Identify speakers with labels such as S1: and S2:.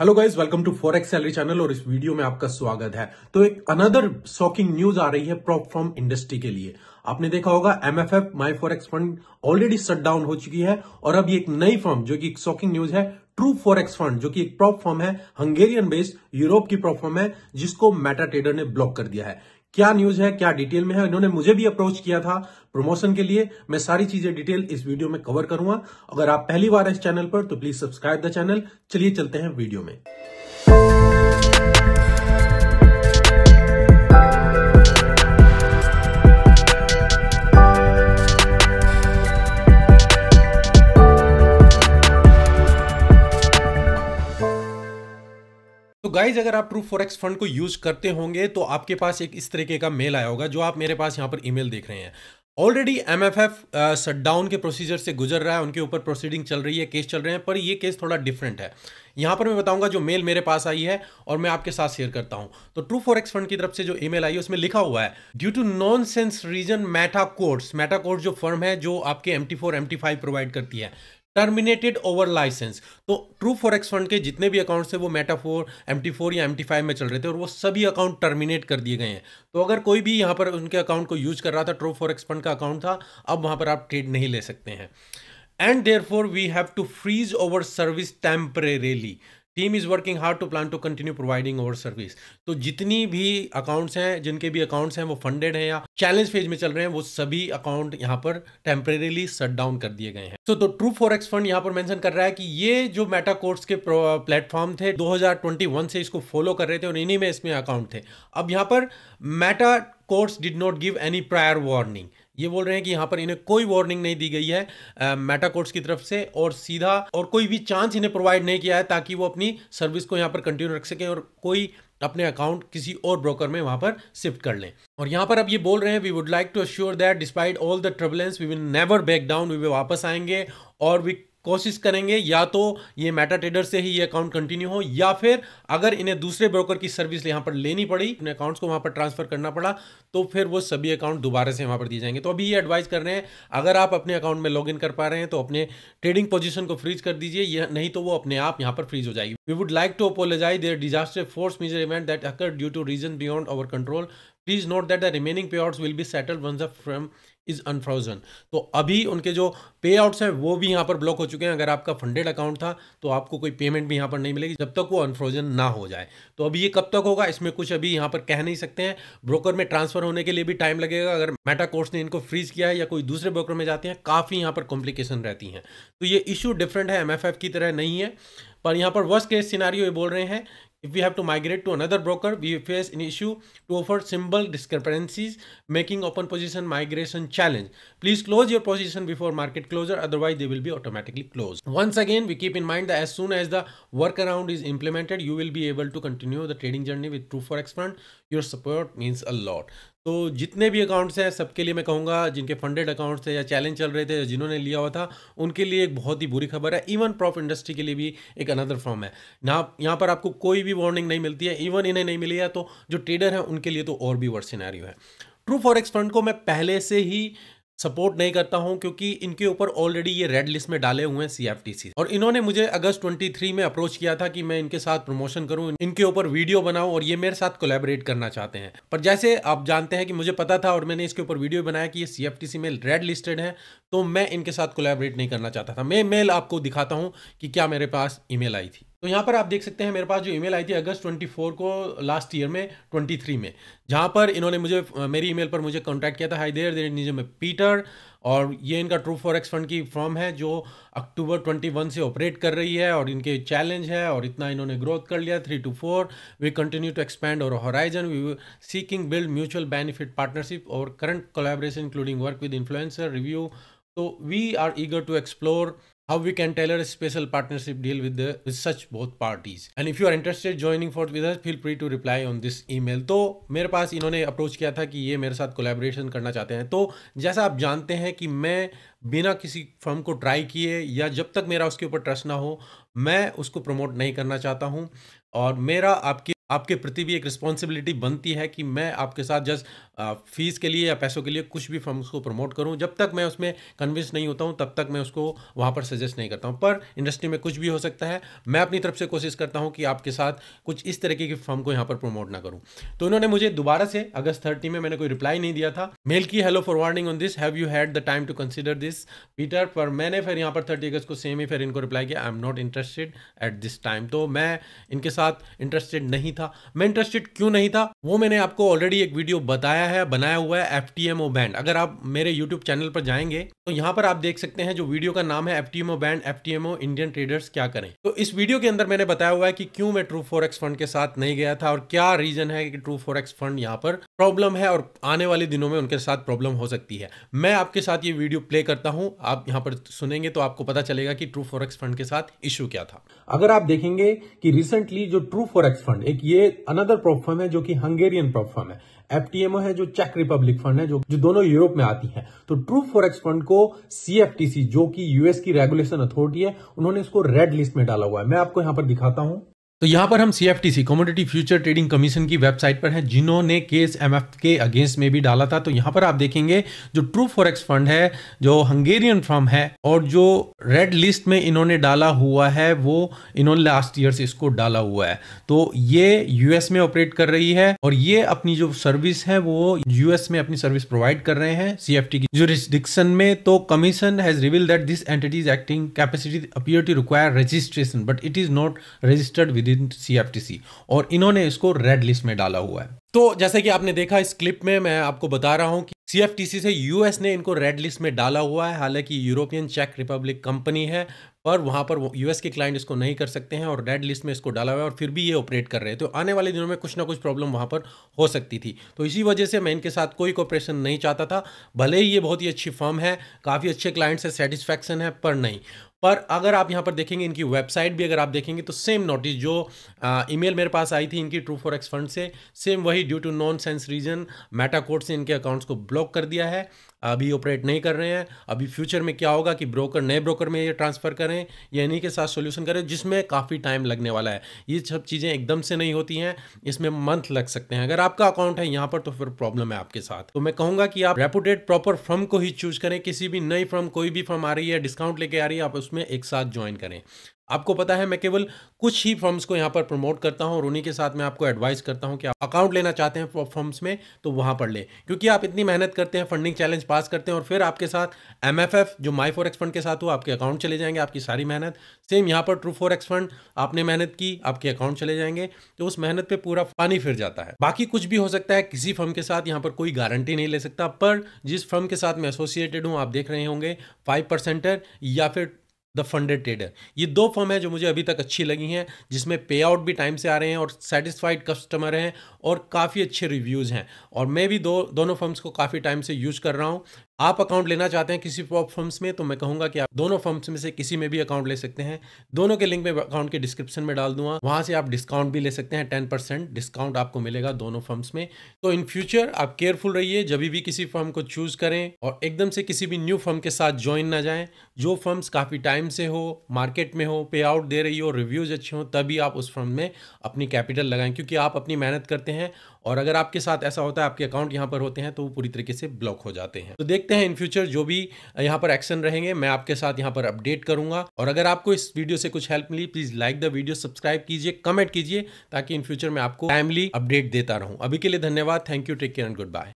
S1: Hello guys welcome to forex salary channel और इस video में आपका स्वागत है तो एक अनदर शॉकिंग न्यूज आ रही है प्रॉप फॉर्म इंडस्ट्री के लिए आपने देखा होगा MFF my forex X fund already shut down हो चुकी है और अब ये एक नई फर्म जो कि एक शॉकिंग न्यूज है ट्रू फॉरेक्स फंड जो कि एक प्रॉप फॉर्म है हंगेरियन बेस्ड यूरोप की प्रॉप फॉर्म है जिसको मेटा ट्रेडर ने ब्लॉक कर दिया है क्या न्यूज है क्या डिटेल में है इन्होंने मुझे भी अप्रोच किया था प्रमोशन के लिए मैं सारी चीजें डिटेल इस वीडियो में कवर करूंगा अगर आप पहली बार इस चैनल पर तो प्लीज सब्सक्राइब द चैनल चलिए चलते हैं वीडियो में गाइज अगर आप ट्रू फॉरेक्स फंड को यूज करते होंगे तो आपके पास एक इस तरीके का मेल आया होगा जो आप मेरे पास यहाँ पर ईमेल देख रहे हैं already M F F shutdown के प्रोसीजर से गुजर रहा है उनके ऊपर प्रोसीडिंग चल रही है केस चल रहे हैं पर ये केस थोड़ा डिफरेंट है यहाँ पर मैं बताऊंगा जो मेल मेरे पास आई है और मैं आपके साथ शेयर करता हूँ तो ट्रू फॉर एक्स फंड की तरफ से जो ईमेल आई है उसमें लिखा हुआ है due to nonsense reason meta courts meta court जो फर्म है जो आपके M T four M T five provide करती है टर्मिनेटेड ओवर लाइसेंस तो ट्रू फॉरेक्स फंड के जितने भी अकाउंट है वो meta four M T four या एम टी फाइव में चल रहे थे और वो सभी अकाउंट टर्मिनेट कर दिए गए हैं तो अगर कोई भी यहाँ पर उनके अकाउंट को यूज कर रहा था ट्रू फॉरेक्स फंड का अकाउंट था अब वहाँ पर आप ट्रेड नहीं ले सकते हैं and therefore we have to freeze over service temporarily team is working hard to plan to continue providing over service तो जितनी भी अकाउंट्स हैं जिनके भी अकाउंट्स हैं वो फंडेड हैं या चैलेंज फेज में चल रहे हैं वो सभी अकाउंट यहाँ पर टेम्परेली शट डाउन कर दिए गए हैं सो तो ट्रू फॉर एक्स फंड यहाँ पर मैंशन कर रहा है कि ये जो मेटा कोर्स के प्लेटफॉर्म थे दो से इसको फॉलो कर रहे थे और इन्हीं में इसमें अकाउंट थे अब यहाँ पर meta course did not give any prior warning ये बोल रहे हैं कि यहां पर इन्हें कोई वार्निंग नहीं दी गई है मेटा कोर्ट्स की तरफ से और सीधा और कोई भी चांस इन्हें प्रोवाइड नहीं किया है ताकि वो अपनी सर्विस को यहां पर कंटिन्यू रख सकें और कोई अपने अकाउंट किसी और ब्रोकर में वहां पर शिफ्ट कर लें और यहां पर अब ये बोल रहे हैं we would like to assure that despite all the turbulence we will never back down we वापस आएंगे और वी कोशिश करेंगे या तो ये मेटा ट्रेडर से ही ये अकाउंट कंटिन्यू हो या फिर अगर इन्हें दूसरे ब्रोकर की सर्विस यहाँ पर लेनी पड़ी अपने अकाउंट्स को वहाँ पर ट्रांसफर करना पड़ा तो फिर वो सभी अकाउंट दोबारा से वहाँ पर दिए जाएंगे तो अभी ये एडवाइस कर रहे हैं अगर आप अपने अकाउंट में लॉग कर पा रहे हैं तो अपने ट्रेडिंग पोजिशन को फ्रीज कर दीजिए नहीं तो वो अपने आप यहाँ पर फ्रीज हो जाएगी we would like to apologise their disaster force majeure event that occur due to reason beyond our control please note that the remaining payouts will be settle one from is unfrozen तो अभी उनके जो पे outs हैं वो भी यहाँ पर ब्लॉक हो चुके हैं अगर आपका फंडेड अकाउंट था तो आपको कोई पेमेंट भी यहाँ पर नहीं मिलेगी जब तक वो अनफ्रोजन ना हो जाए तो अभी ये कब तक होगा इसमें कुछ अभी यहाँ पर कह नहीं सकते हैं ब्रोकर में ट्रांसफर होने के लिए भी टाइम लगेगा अगर मेटा कोर्स ने इनको फ्रीज किया है या कोई दूसरे ब्रोकर में जाते हैं काफ़ी यहाँ पर कॉम्प्लिकेशन रहती हैं तो ये इशू डिफरेंट है एम की तरह नहीं है पर यहाँ पर वर्स्ट केस सिनारी ये बोल रहे हैं If we have to migrate to another broker, we face an issue to offer symbol discrepancies, making open position migration challenge. Please close your position before market closure, otherwise they will be automatically closed. Once again, we keep in mind that as soon as the workaround is implemented, you will be able to continue the trading journey with True Forex Fund. Your support means a lot. तो जितने भी accounts हैं सबके लिए मैं कहूँगा जिनके funded accounts थे या चैलेंज चल रहे थे या जिन्होंने लिया हुआ था उनके लिए एक बहुत ही बुरी खबर है इवन प्रॉफ इंडस्ट्री के लिए भी एक अनदर फॉर्म है यहाँ यहाँ पर आपको कोई भी वार्निंग नहीं मिलती है इवन इन्हें नहीं मिली है तो जो ट्रेडर हैं उनके लिए तो और भी वर्ष है ट्रू फॉरेक्स फंड को मैं पहले से ही सपोर्ट नहीं करता हूं क्योंकि इनके ऊपर ऑलरेडी ये रेड लिस्ट में डाले हुए हैं सीएफटीसी और इन्होंने मुझे अगस्त 23 में अप्रोच किया था कि मैं इनके साथ प्रमोशन करूं इनके ऊपर वीडियो बनाऊं और ये मेरे साथ कोलैबोरेट करना चाहते हैं पर जैसे आप जानते हैं कि मुझे पता था और मैंने इसके ऊपर वीडियो बनाया कि ये सी में रेड लिस्टेड है तो मैं इनके साथ कोलैबोरेट नहीं करना चाहता था मैं मेल आपको दिखाता हूँ कि क्या मेरे पास ईमेल आई थी तो यहाँ पर आप देख सकते हैं मेरे पास जो ईमेल आई थी अगस्त 24 को लास्ट ईयर में 23 में जहाँ पर इन्होंने मुझे मेरी ईमेल पर मुझे कॉन्टैक्ट किया था हाई देर देर नीचे में पीटर और ये इनका ट्रू फॉर एक्स फंड की फॉर्म है जो अक्टूबर 21 से ऑपरेट कर रही है और इनके चैलेंज है और इतना इन्होंने ग्रोथ कर लिया three two four we continue to expand our horizon we seeking build mutual benefit partnership our current collaboration including work with influencer review So we are eager to explore how we can tailor a special partnership deal with the with such both parties and if you are interested joining forth with us feel free to reply on this email तो मेरे पास इन्होंने approach किया था कि ये मेरे साथ collaboration करना चाहते हैं तो जैसा आप जानते हैं कि मैं बिना किसी फर्म को ट्राई किए या जब तक मेरा उसके ऊपर ट्रस्ट ना हो मैं उसको प्रमोट नहीं करना चाहता हूँ और मेरा आपके आपके प्रति भी एक रिस्पॉन्सिबिलिटी बनती है कि मैं आपके साथ जस्ट फ़ीस के लिए या पैसों के लिए कुछ भी फर्म उसको प्रमोट करूँ जब तक मैं उसमें कन्विंस नहीं होता हूँ तब तक मैं उसको वहाँ पर सजेस्ट नहीं करता हूँ पर इंडस्ट्री में कुछ भी हो सकता है मैं अपनी तरफ से कोशिश करता हूँ कि आपके साथ कुछ इस तरीके की फर्म को यहाँ पर प्रमोट ना करूँ तो उन्होंने मुझे दोबारा से अगस्त थर्टी में मैंने कोई रिप्लाई नहीं दिया था मेल की hello warning on this have you had the time to consider this Peter पर मैंने फिर यहाँ पर थर्टी अगस्त को सेम ही फिर इनको रिप्लाई किया I am not interested at this time तो मैं इनके साथ इंटरेस्टेड नहीं था मैं इंटरेस्टेड क्यों नहीं था वो मैंने आपको ऑलरेडी एक वीडियो बताया है बनाया हुआ है F T M O band अगर आप मेरे यूट्यूब चैनल पर जाएंगे तो यहाँ पर आप देख सकते हैं जो वीडियो का नाम है F T M O band F T M O Indian traders क्या करें तो इस वीडियो के अंदर मैंने बताया हुआ है कि क्यों मैं ट्रू फोरेक्स फंड के साथ नहीं गया था और क्या रीजन है कि ट्रू फोरेक्स फंड यहाँ पर प्रॉब्लम है और आने वाले दिनों में उनके साथ प्रॉब्लम हो सकती है मैं आपके साथ ये वीडियो प्ले करता हूँ आप यहाँ पर सुनेंगे तो आपको पता चलेगा कि ट्रू फोरेक्स फंड के साथ इश्यू क्या था अगर आप देखेंगे कि रिसेंटली जो ट्रू फोरेक्स फंड एक ये अनदर प्रॉप है जो कि हंगेरियन प्रॉप है एफटीएमओ है जो चेक रिपब्लिक फंड है जो जो दोनों यूरोप में आती है तो ट्रू फॉरेक्स फंड को सीएफटीसी जो कि यूएस की रेगुलेशन अथॉरिटी है उन्होंने इसको रेड लिस्ट में डाला हुआ है मैं आपको यहां पर दिखाता हूं तो यहाँ पर हम C F T C commodity future trading commission की वेबसाइट पर हैं जिन्होंने केस एम के अगेंस्ट में भी डाला था तो यहाँ पर आप देखेंगे जो ट्रू फॉरेक्स फंड है जो हंगेरियन फर्म है और जो रेड लिस्ट में इन्होंने डाला हुआ है वो इन्होंने लास्ट ईयर से इसको डाला हुआ है तो ये यूएस में ऑपरेट कर रही है और ये अपनी जो सर्विस है वो यूएस में अपनी सर्विस प्रोवाइड कर रहे हैं सी एफ टी की में तो commission has reveal that this entities acting capacity appear to require registration but it is not registered with with in C और इन्होंने इसको रेड लिस्ट में डाला हुआ है तो जैसे कि आपने देखा इस क्लिप में मैं आपको बता रहा हूं कि सी से यूएस ने इनको रेड लिस्ट में डाला हुआ है हालांकि यूरोपियन चेक रिपब्लिक कंपनी है पर वहां पर यूएस के क्लाइंट इसको नहीं कर सकते हैं और रेड लिस्ट में इसको डाला हुआ है और फिर भी ये ऑपरेट कर रहे हैं तो आने वाले दिनों में कुछ ना कुछ प्रॉब्लम वहां पर हो सकती थी तो इसी वजह से मैं इनके साथ कोई कॉपरेशन नहीं चाहता था भले ही ये बहुत ही अच्छी फर्म है काफ़ी अच्छे क्लाइंट से सेटिस्फैक्शन है पर नहीं पर अगर आप यहाँ पर देखेंगे इनकी वेबसाइट भी अगर आप देखेंगे तो सेम नोटिस जो ईमेल मेरे पास आई थी इनकी ट्रू फॉर एक्स फंड से सेम वही due to nonsense reason meta code से इनके अकाउंट्स को ब्लॉक कर दिया है अभी ऑपरेट नहीं कर रहे हैं अभी फ्यूचर में क्या होगा कि ब्रोकर नए ब्रोकर में ये ट्रांसफ़र करें या इन्हीं के साथ सोल्यूशन करें जिसमें काफ़ी टाइम लगने वाला है ये सब चीज़ें एकदम से नहीं होती हैं इसमें मंथ लग सकते हैं अगर आपका अकाउंट है यहाँ पर तो फिर प्रॉब्लम है आपके साथ तो मैं कहूँगा कि आप रेपुटेड प्रॉपर फर्म को ही चूज करें किसी भी नई फर्म कोई भी फर्म आ रही है डिस्काउंट लेके आ रही है आप उस उसमें एक साथ ज्वाइन करें आपको पता है मैं केवल कुछ ही फर्म्स को यहाँ पर प्रमोट करता हूँ और उन्हीं के साथ मैं आपको एडवाइस करता हूँ कि आप अकाउंट लेना चाहते हैं फर्म्स में तो वहाँ पर लें क्योंकि आप इतनी मेहनत करते हैं फंडिंग चैलेंज पास करते हैं और फिर आपके साथ एम जो माई फोर फंड के साथ हुआ आपके अकाउंट चले जाएंगे आपकी सारी मेहनत सेम यहाँ पर ट्रू फोर फंड आपने मेहनत की आपके अकाउंट चले जाएंगे तो उस मेहनत पर पूरा पानी फिर जाता है बाकी कुछ भी हो सकता है किसी फर्म के साथ यहाँ पर कोई गारंटी नहीं ले सकता पर जिस फर्म के साथ मैं एसोसिएटेड हूँ आप देख रहे होंगे फाइव परसेंटर या फिर द फंडेड ट्रेडर ये दो फॉर्म है जो मुझे अभी तक अच्छी लगी हैं जिसमें पे आउट भी टाइम से आ रहे हैं और सेटिस्फाइड कस्टमर हैं और काफ़ी अच्छे रिव्यूज़ हैं और मैं भी दो दोनों फर्म्स को काफ़ी टाइम से यूज़ कर रहा हूँ आप अकाउंट लेना चाहते हैं किसी टॉप फर्म्स में तो मैं कहूँगा कि आप दोनों फर्म्स में से किसी में भी अकाउंट ले सकते हैं दोनों के लिंक में अकाउंट के डिस्क्रिप्शन में डाल दूंगा वहाँ से आप डिस्काउंट भी ले सकते हैं टेन परसेंट डिस्काउंट आपको मिलेगा दोनों फर्म्स में तो इन फ्यूचर आप केयरफुल रहिए जब भी किसी फर्म को चूज करें और एकदम से किसी भी न्यू फर्म के साथ ज्वाइन ना जाएं जो फर्म्स काफ़ी टाइम से हो मार्केट में हो पे आउट दे रही हो रिव्यूज़ अच्छे हों तभी आप उस फर्म में अपनी कैपिटल लगाएं क्योंकि आप अपनी मेहनत करते हैं और अगर आपके साथ ऐसा होता है आपके अकाउंट यहाँ पर होते हैं तो वो पूरी तरीके से ब्लॉक हो जाते हैं तो देखते हैं इन फ्यूचर जो भी यहाँ पर एक्शन रहेंगे मैं आपके साथ यहाँ पर अपडेट करूंगा और अगर आपको इस वीडियो से कुछ हेल्प मिली please like the video subscribe कीजिए कमेंट कीजिए ताकि इन फ्यूचर में आपको टाइमली अपडेट देता रहूँ अभी के लिए धन्यवाद thank you take care and good bye